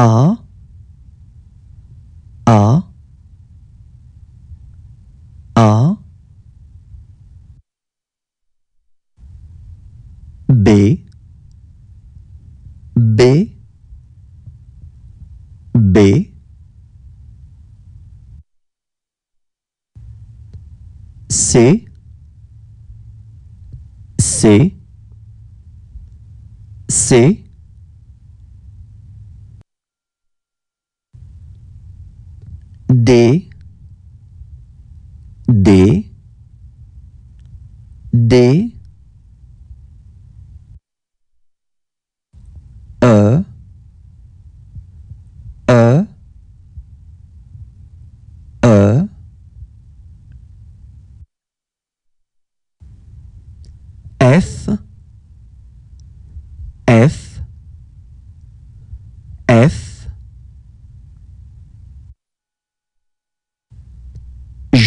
A A A B B B C C C D D D e, e, e, f, f, f,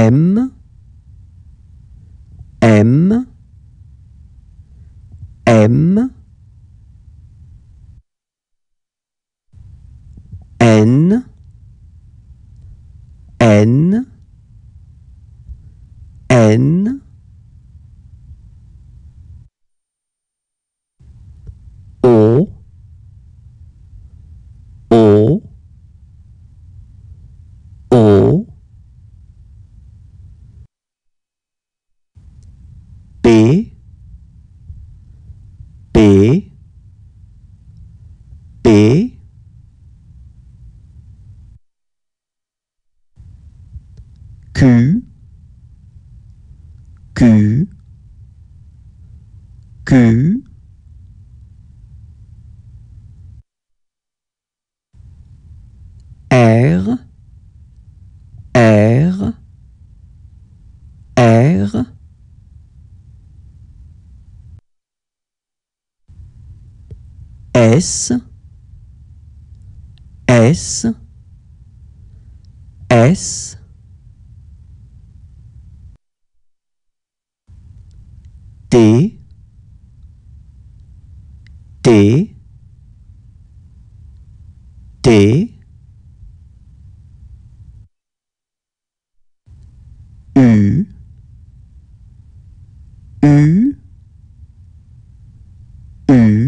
M, M, M, N, N, N, P P P Q Q Q R R R S, S, S, T, T, T, U, U, U,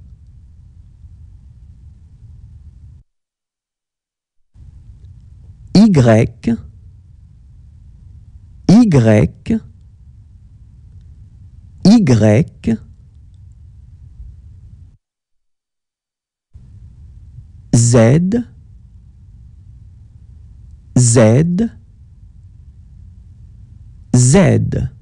Y, Y, Y, Z, Z, Z.